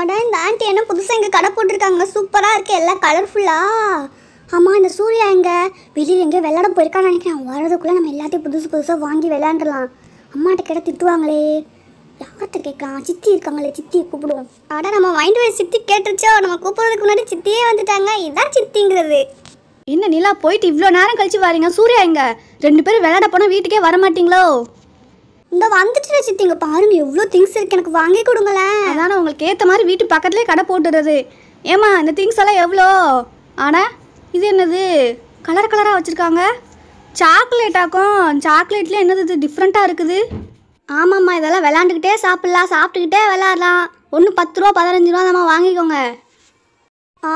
அடா இந்த ஆண்டி என்ன புதுசாக இங்கே கடை போட்டிருக்காங்க சூப்பராக இருக்குது எல்லாம் கலர்ஃபுல்லாக ஆமாம் இந்த சூர்யா எங்கே வெளியில் எங்கேயோ விளாட போயிருக்கான்னு நினைக்கிறேன் வரதுக்குள்ளே நம்ம எல்லாத்தையும் புதுசு புதுசாக வாங்கி விளாண்டுலாம் அம்மாட்ட கிட்ட திட்டுவாங்களே யார்கிட்ட கேட்கலாம் சித்தி இருக்காங்களே சித்தியை கூப்பிடுவோம் ஆனால் நம்ம வாங்கிட்டு வந்து சித்தி கேட்டுருச்சோ நம்ம கூப்பிட்றதுக்கு முன்னாடி சித்தியே வந்துட்டாங்க இதான் சித்திங்கிறது என்ன நிலா போயிட்டு இவ்வளோ நேரம் கழிச்சு வாரீங்க சூர்யா எங்க ரெண்டு பேரும் விளையாட போனால் வீட்டுக்கே வர மாட்டீங்களோ இந்த வந்துட்டு சித்தி இங்கே பாருங்க எவ்வளோ திங்ஸ் இருக்கு எனக்கு வாங்கி கொடுங்களேன் அதான் உங்களுக்கு ஏற்ற மாதிரி வீட்டு பக்கத்துலேயே கடை போட்டுடுறது ஏமா இந்த திங்ஸ் எல்லாம் எவ்வளோ ஆனால் இது என்னது கலர் கலராக வச்சுருக்காங்க சாக்லேட்டாக்கும் சாக்லேட்லேயே என்னது இது டிஃப்ரெண்ட்டாக இருக்குது ஆமாம்மா இதெல்லாம் விளாண்டுக்கிட்டே சாப்பிட்லாம் சாப்பிட்டுக்கிட்டே விளாட்லாம் ஒன்று பத்து ரூபா பதினஞ்சு ரூபா நம்ம வாங்கிக்கோங்க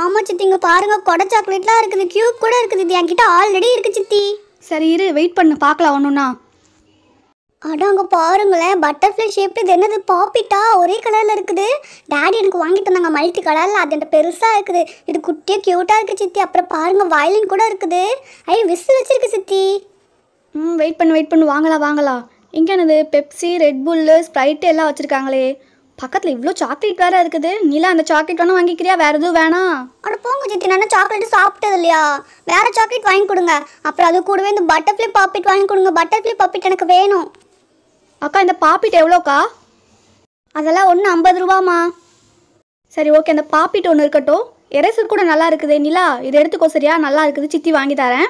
ஆமாம் சித்தி இங்கே பாருங்கள் கொடை சாக்லேட்லாம் இருக்குது க்யூப் கூட இருக்குது இது என்கிட்ட ஆல்ரெடி இருக்குது சித்தி சரி இரு வெயிட் பண்ணு பார்க்கலாம் ஒன்றுண்ணா அட அங்கே பாருங்களேன் பட்டர்ஃப்ளை ஷேப்டு இது என்னது பாப்பிட்டா ஒரே கலரில் இருக்குது டேடி எனக்கு வாங்கிட்டு வந்தாங்க மல்டி கலரில் அது என்கிட்ட பெருசாக இருக்குது இது குட்டியாக க்யூட்டாக இருக்குது சித்தி அப்புறம் பாருங்கள் வயலின் கூட இருக்குது ஐ விசில் வச்சுருக்கு சித்தி ம் வெயிட் பண்ணு வெயிட் பண்ணு வாங்கலாம் வாங்கலாம் எங்கே என்னது பெப்சி ரெட் புல்லு ஸ்ப்ரைட்டு எல்லாம் வச்சுருக்காங்களே பக்கத்தில் இவ்வளோ சாக்லேட் வேறு இருக்குது நீலாம் அந்த சாக்லேட் வேணா வாங்கிக்கிறியா வேறு எதுவும் வேணாம் அட போங்க சித்தி நான் சாக்லேட் சாப்பிட்டது இல்லையா வேறு சாக்லேட் வாங்கி கொடுங்க அப்புறம் அது கூடவே இந்த பட்டர்ஃப்ளை பாப்பிட் வாங்கி கொடுங்க பட்டர்ஃப்ளை பாப்பிட் எனக்கு வேணும் அக்கா இந்த பாப்பிட்டு எவ்வளோக்கா அதெல்லாம் ஒன்று ஐம்பது ரூபாம்மா சரி ஓகே அந்த பாப்பிட்டு ஒன்று இருக்கட்டும் எரேசர் கூட நல்லா இருக்குது நிலா இது எடுத்துக்கோ சரியா நல்லா இருக்குது சித்தி வாங்கி தரேன்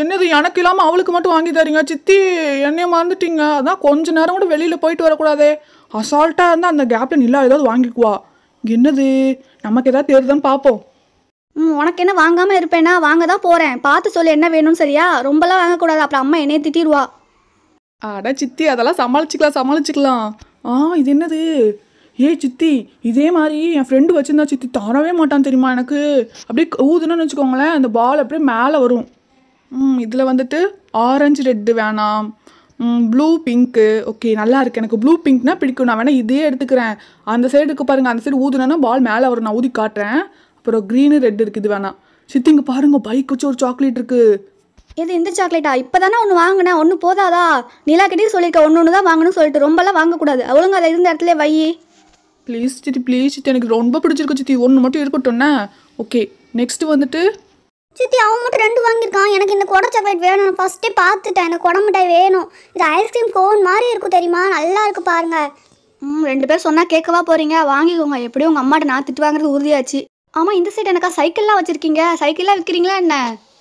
என்னது எனக்கு இல்லாமல் அவளுக்கு மட்டும் வாங்கி தரீங்க சித்தி என்னைய மறந்துட்டீங்க அதான் கொஞ்ச நேரம் கூட வெளியில் போயிட்டு வரக்கூடாதே அசால்ட்டாக இருந்தால் அந்த கேப்பில் நிலா ஏதாவது வாங்கிக்குவா என்னது நமக்கு ஏதாவது தேர்தான் பார்ப்போம் ம் உனக்கு என்ன வாங்காமல் இருப்பேன்னா வாங்க தான் போகிறேன் பார்த்து சொல்லு என்ன வேணும்னு சரியா ரொம்பலாம் வாங்கக்கூடாது அப்புறம் அம்மா என்னையே திட்டிடுவா அடா சித்தி அதெல்லாம் சமாளிச்சிக்கலாம் சமாளிச்சிக்கலாம் ஆ இது என்னது ஏ சித்தி இதே மாதிரி என் ஃப்ரெண்டு வச்சுருந்தா சித்தி தரவே மாட்டான் தெரியுமா எனக்கு அப்படியே ஊதுன்னு வச்சுக்கோங்களேன் அந்த பால் அப்படியே மேலே வரும் ம் இதில் வந்துட்டு ஆரஞ்சு ரெட்டு வேணாம் ப்ளூ பிங்க்கு ஓகே நல்லா இருக்கு எனக்கு ப்ளூ பிங்க்னா பிடிக்கும் நான் வேணால் இதே எடுத்துக்கிறேன் அந்த சைடுக்கு பாருங்கள் அந்த சைடு ஊதுனா பால் மேலே வரும் நான் ஊதி காட்டுறேன் அப்புறம் க்ரீனு ரெட் இருக்குது வேணாம் சித்திங்க பாருங்கள் பைக் வச்சு ஒரு சாக்லேட் இருக்குது இது இந்த சாக்லேட்டா இப்போ தானே ஒன்று வாங்கினேன் ஒன்று போதாதா நிலா கிட்டே சொல்லியிருக்க ஒன்று ஒன்று தான் வாங்கணும்னு சொல்லிட்டு ரொம்பலாம் வாங்கக்கூடாது அவளுங்க அதை இருந்த இடத்துல வை ப்ளீஸ் சித்தி ப்ளீஸ் சித்தி எனக்கு ரொம்ப பிடிச்சிருக்கு சித்தி ஒன்று மட்டும் இருக்கட்டும்ண்ணே ஓகே நெக்ஸ்ட் வந்துட்டு சித்தி அவன் மட்டும் ரெண்டு வாங்கியிருக்கான் எனக்கு இந்த குடை சாக்லேட் வேணும் நான் ஃபஸ்ட்டே பார்த்துட்டேன் எனக்கு குட மிட்டாய் வேணும் இது ஐஸ்கிரீம் கோன் மாதிரி இருக்கும் தெரியுமா நல்லா இருக்கு பாருங்க ம் ரெண்டு பேர் சொன்னால் கேட்கவா போகிறீங்க வாங்கிக்கோங்க எப்படியும் உங்கள் அம்மாட்ட நான் திட்டு வாங்குறது உறுதியாச்சு ஆமாம் இந்த சைடு எனக்கா சைக்கிள்லாம் வச்சுருக்கீங்க சைக்கிள்லாம் விற்கிறீங்களா என்ன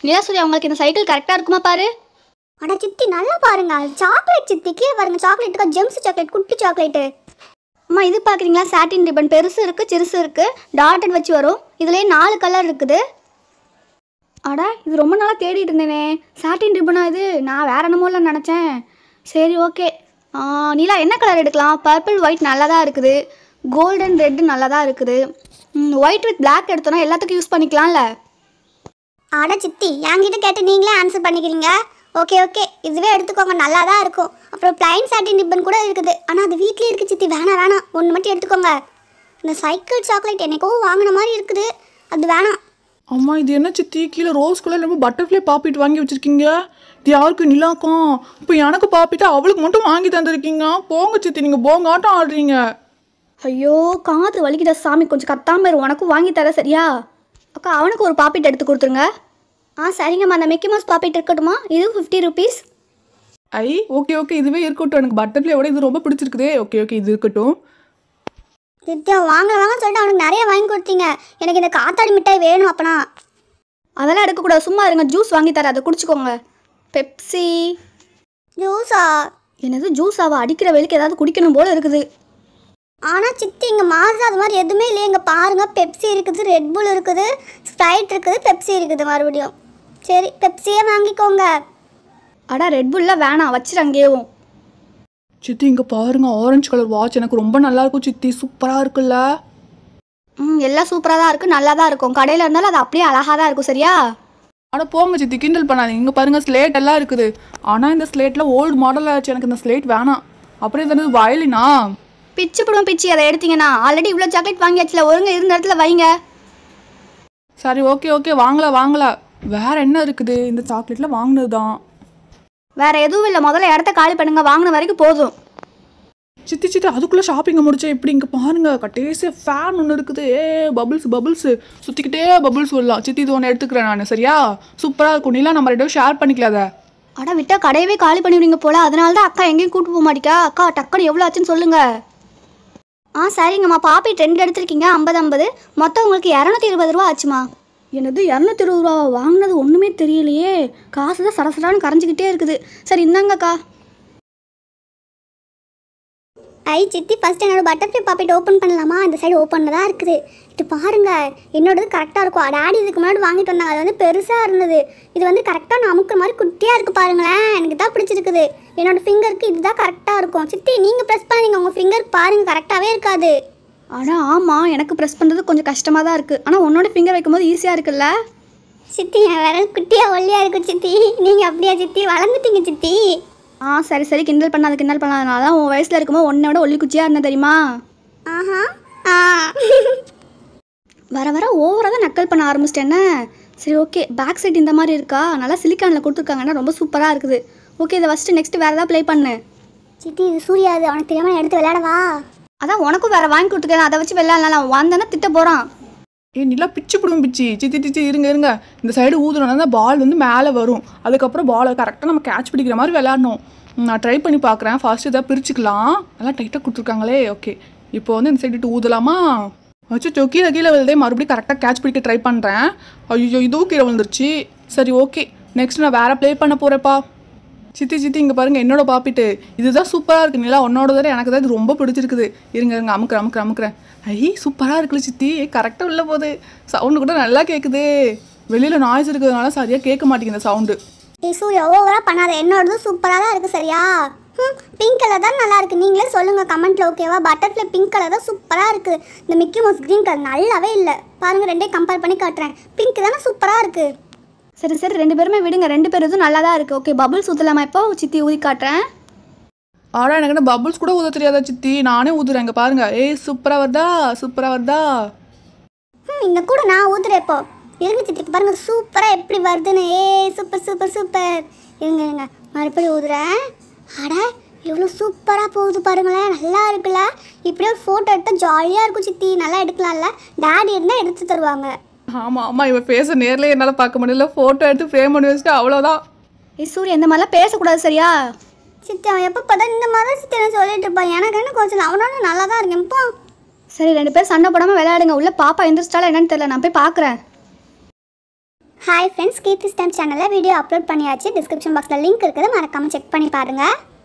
நிலா சூர்யா உங்களுக்கு இந்த சைக்கிள் கரெக்டாக இருக்குமா பாரு அட சித்தி நல்லா பாருங்க சாக்லேட் சித்தி கே பாருங்க சாக்லேட்டுக்கு ஜெம்ஸ் சாக்லேட் குட்டி சாக்லேட்டு அம்மா இது பார்க்குறீங்களா சாட்டின் ரிப்பன் பெருசு இருக்குது சிறுசு இருக்குது டாட்டட் வச்சு வரும் இதுலேயே நாலு கலர் இருக்குது அடா இது ரொம்ப நாளாக தேடிட்டு இருந்தேனே சாட்டின் ரிப்பனா இது நான் வேற என்னமோலாம் நினச்சேன் சரி ஓகே நீலா என்ன கலர் எடுக்கலாம் பர்பிள் ஒயிட் நல்லா தான் இருக்குது கோல்டன் ரெட்டு நல்லா தான் இருக்குது ஒயிட் வித் பிளாக் எடுத்தோன்னா எல்லாத்துக்கும் யூஸ் பண்ணிக்கலாம்ல ஆட சித்தி என்கிட்ட கேட்டு நீங்களே ஆன்சர் பண்ணிக்கிறீங்க ஓகே ஓகே இதுவே எடுத்துக்கோங்க நல்லா தான் இருக்கும் அப்புறம் பிளைன் சாட்டின் ரிப்பன் கூட இருக்குது ஆனால் அது வீட்லேயே இருக்குது சித்தி வேணாம் வேணாம் ஒன்று மட்டும் எடுத்துக்கோங்க இந்த சைக்கிள் சாக்லேட் என்னைக்கோ வாங்கின மாதிரி இருக்குது அது வேணாம் அம்மா இது என்ன சித்தி கீழே ரோஸ் கலர் ரொம்ப பட்டர்ஃப்ளை பாப்பிட் வாங்கி வச்சுருக்கீங்க இது யாருக்கு நிலாக்கும் இப்போ எனக்கு பாப்பிட்டு அவளுக்கு மட்டும் வாங்கி தந்துருக்கீங்க போங்க சித்தி நீங்கள் போங்காட்டம் ஆடுறீங்க ஐயோ காற்று வலிக்கிற சாமி கொஞ்சம் கத்தாமல் உனக்கும் வாங்கி தர சரியா அக்கா அவனுக்கு ஒரு பாப்பிட் எடுத்து கொடுத்துருங்க ஆ சரிங்கம்மா அந்த மிக்கி மவுஸ் பாப்பிட் இருக்கட்டுமா இது ஃபிஃப்டி ருபீஸ் ஐ ஓகே ஓகே இதுவே இருக்கட்டும் எனக்கு பட்டர்ஃப்ளை விட இது ரொம்ப பிடிச்சிருக்குதே ஓகே ஓகே இது இருக்கட்டும் நித்யா வாங்க வாங்க சொல்லிட்டு அவனுக்கு நிறைய வாங்கி கொடுத்தீங்க எனக்கு இந்த காத்தாடி மிட்டாய் வேணும் அப்பனா அதெல்லாம் எடுக்கக்கூடாது சும்மா இருங்க ஜூஸ் வாங்கி தரேன் அதை குடிச்சிக்கோங்க பெப்சி ஜூஸா என்னது ஜூஸாவா அடிக்கிற வேலைக்கு ஏதாவது குடிக்கணும் போல இருக்குது ஆனால் சித்தி இங்கே மாசா அது மாதிரி எதுவுமே இல்லை எங்கள் பாருங்கள் பெப்சி இருக்குது ரெட்புல் இருக்குது ஸ்ப்ரைட் இருக்குது பெப்சி இருக்குது மறுபடியும் சரி பெப்சியே வாங்கிக்கோங்க அடா ரெட்புல்லாம் வேணாம் வச்சுரு அங்கேயும் சித்தி இங்கே பாருங்க ஆரஞ்சு கலர் வாட்ச் எனக்கு ரொம்ப நல்லா இருக்கும் சித்தி சூப்பராக இருக்குல்ல ம் எல்லாம் சூப்பராக தான் இருக்கும் நல்லா தான் இருக்கும் கடையில் இருந்தாலும் அது அப்படியே அழகாக தான் இருக்கும் சரியா ஆனால் போங்க சித்தி கிண்டல் பண்ணாது இங்கே பாருங்கள் ஸ்லேட் எல்லாம் இருக்குது ஆனால் இந்த ஸ்லேட்டில் ஓல்டு மாடல் ஆச்சு எனக்கு இந்த ஸ்லேட் வேணாம் அப்புறம் இது வயலினா பிச்சு போடும் பிச்சு அதை எடுத்தீங்கன்னா ஆல்ரெடி இவ்வளோ சாக்லேட் வாங்கியாச்சுல ஒருங்க இருந்த இடத்துல வைங்க சரி ஓகே ஓகே வாங்கலாம் வாங்கலாம் வேற என்ன இருக்குது இந்த சாக்லேட்ல வாங்கினது தான் வேற எதுவும் இல்லை முதல்ல இடத்த காலி பண்ணுங்க வாங்கின வரைக்கும் போதும் சித்தி சித்தி அதுக்குள்ளே ஷாப்பிங்கை முடிச்சேன் இப்படி இங்கே பாருங்க கட்டேசி ஃபேன் ஒன்று இருக்குது ஏ பபுள்ஸ் பபுள்ஸ் சுற்றிக்கிட்டே பபுள்ஸ் விடலாம் சித்தி இது ஒன்று எடுத்துக்கிறேன் நான் சரியா சூப்பராக இருக்கும் நீலாம் நம்ம ரெண்டும் ஷேர் பண்ணிக்கலாத அட விட்டா கடையவே காலி பண்ணிவிடுங்க போல அதனால தான் அக்கா எங்கேயும் கூப்பிட்டு போக மாட்டேக்கா அக்கா டக்குன்னு எவ்வளோ ஆச்சுன்னு சொல்லுங்கள் ஆ சரிங்கம்மா பாப்பி ட்ரெண்ட் எடுத்திருக்கீங்க ஐம்பது ஐம்பது மொத்தம் உங்களுக்கு இரநூத்தி இருபது ரூபா ஆச்சுமா எனது இரநூத்தி இருபது ரூபா வாங்கினது ஒன்றுமே தெரியலையே காசு தான் சரசரான்னு கரைஞ்சிக்கிட்டே இருக்குது சரி இந்தாங்கக்கா ஐ சித்தி ஃபஸ்ட் என்னோடய பட்டர்ஃப்ளை பாப்பெட் ஓப்பன் பண்ணலாமா அந்த சைடு ஓப்பனில் தான் இருக்குது இது பாருங்கள் என்னோடது கரெக்டாக இருக்கும் டாடி இதுக்கு முன்னாடி வாங்கிட்டு வந்தாங்க அது வந்து பெருசாக இருந்தது இது வந்து கரெக்டாக நான் அமுக்கிற மாதிரி குட்டியாக இருக்குது பாருங்களேன் எனக்கு தான் பிடிச்சிருக்குது என்னோடய ஃபிங்கருக்கு இதுதான் கரெக்டாக இருக்கும் சித்தி நீங்கள் ப்ரெஸ் பண்ணீங்க உங்கள் ஃபிங்கருக்கு பாருங்கள் கரெக்டாகவே இருக்காது ஆனால் ஆமாம் எனக்கு ப்ரெஸ் பண்ணுறது கொஞ்சம் கஷ்டமாக தான் இருக்குது ஆனால் உன்னோட ஃபிங்கர் வைக்கும்போது ஈஸியாக இருக்குல்ல சித்தி என் விரல் குட்டியாக ஒல்லியாக இருக்கும் சித்தி நீங்கள் அப்படியா சித்தி வளர்ந்துட்டீங்க சித்தி ஆ சரி சரி கிண்டல் பண்ணாத கிண்டல் பண்ணாதனால தான் உன் வயசில் இருக்கும்போது உன்னோட விட ஒல்லி குச்சியாக இருந்தேன் தெரியுமா ஆஹா வர வர ஓவராக தான் நக்கல் பண்ண ஆரம்பிச்சிட்டேன்ன சரி ஓகே பேக் சைட் இந்த மாதிரி இருக்கா நல்லா சிலிக்கானில் கொடுத்துருக்காங்கன்னா ரொம்ப சூப்பராக இருக்குது ஓகே இதை ஃபஸ்ட்டு நெக்ஸ்ட் வேறு ஏதாவது ப்ளே பண்ணு சித்தி இது சூர்யா அது அவனுக்கு தெரியாமல் எடுத்து விளையாடவா அதான் உனக்கும் வேறு வாங்கி கொடுத்துருக்கேன் அதை வச்சு விளையாடலாம் வந்தேன்னா திட்ட போகிறான் ஏ நிலா பிச்சு பிடுங்க பிச்சு சித்தி டிச்சு இருங்க இருங்க இந்த சைடு ஊதுனா பால் வந்து மேலே வரும் அதுக்கப்புறம் பாலை கரெக்டாக நம்ம கேட்ச் பிடிக்கிற மாதிரி விளாட்ணும் நான் ட்ரை பண்ணி பார்க்குறேன் ஃபர்ஸ்ட் இதாக பிரிச்சுக்கலாம் நல்லா டைட்டாக கொடுத்துருக்காங்களே ஓகே இப்போ வந்து இந்த சைடு விட்டு ஊதலாமா அச்சோ கீழே கீழே விழுதே மறுபடியும் கரெக்டாக கேட்ச் பிடிக்க ட்ரை பண்ணுறேன் ஐயோ இதுவும் கீழே விழுந்துருச்சு சரி ஓகே நெக்ஸ்ட் நான் வேறு ப்ளே பண்ண போகிறேப்பா சித்தி சித்தி இங்கே பாருங்கள் என்னோட பாப்பிட்டு இதுதான் சூப்பராக இருக்கு நிலா உன்னோட தர எனக்கு தான் இது ரொம்ப பிடிச்சிருக்குது இருங்க இருங்க அமுக்குற அமுக்குற அமுக்குறேன் ஐ சூப்பராக இருக்குல்ல சித்தி கரெக்டாக உள்ள போகுது சவுண்டு கூட நல்லா கேட்குது வெளியில் நாய்ஸ் இருக்கிறதுனால சரியாக கேட்க மாட்டேங்குது சவுண்டு ஏ சூர்யா ஓவராக பண்ணாத என்னோடது சூப்பராக தான் இருக்குது சரியா பிங்க் கலர் தான் நல்லா இருக்குது நீங்களே சொல்லுங்கள் கமெண்ட்டில் ஓகேவா பட்டர்ஃப்ளை பிங்க் கலர் தான் சூப்பராக இருக்குது இந்த மிக்கி மவுஸ் க்ரீன் கலர் நல்லாவே இல்லை பாருங்கள் ரெண்டே கம்பேர் பண்ணி காட்டுறேன் பிங்க் தானே சூப்பராக இருக்குது சரி சரி ரெண்டு பேருமே விடுங்க ரெண்டு பேர் எதுவும் நல்லா தான் இருக்குது ஓகே பபுள்ஸ் ஊற்றலாமா இப்போ சித்தி ஊதி காட்டுறேன் ஆடா எனக்கு என்ன பபுள்ஸ் கூட ஊத தெரியாதா சித்தி நானே ஊதுறேன் இங்கே பாருங்க ஏய் சூப்பராக வருதா சூப்பராக வருதா ம் கூட நான் ஊதுறேன் இப்போ இருங்க சித்தி பாருங்க சூப்பராக எப்படி வருதுன்னு ஏய் சூப்பர் சூப்பர் சூப்பர் இருங்க இருங்க மறுபடியும் ஊதுறேன் ஆடா எவ்வளோ சூப்பராக போகுது பாருங்களேன் நல்லா இருக்குல்ல இப்படியே ஒரு ஃபோட்டோ எடுத்தால் ஜாலியாக இருக்கும் சித்தி நல்லா எடுக்கலாம்ல டேடி இருந்தால் எடுத்து தருவாங்க ஆமாம் ஆமாம் இவன் பேச நேரில் என்னால் பார்க்க முடியல ஃபோட்டோ எடுத்து ஃப்ரேம் பண்ணி வச்சுட்டு அவ்வளோதான் ஏ சூரிய இந்த மாதிரிலாம் பேசக்கூடாது சரியா சித்தி அவன் எப்போ பார்த்தா இந்த மாதிரி சித்தி சொல்லிட்டு இருப்பான் எனக்கு என்ன கொஞ்சம் அவனோட நல்லா தான் இருக்கேன் இப்போ சரி ரெண்டு பேரும் சண்டை போடாமல் விளையாடுங்க உள்ள பாப்பா எந்திரிச்சிட்டாலும் என்னன்னு தெரியல நான் போய் பார்க்குறேன் ஹாய் ஃப்ரெண்ட்ஸ் கீர்த்தி ஸ்டாம் சேனலில் வீடியோ அப்லோட் பண்ணியாச்சு டிஸ்கிரிப்ஷன் பாக்ஸில் லிங்க் இருக்குது மறக்காமல் செக் பண்ணி பாருங்கள்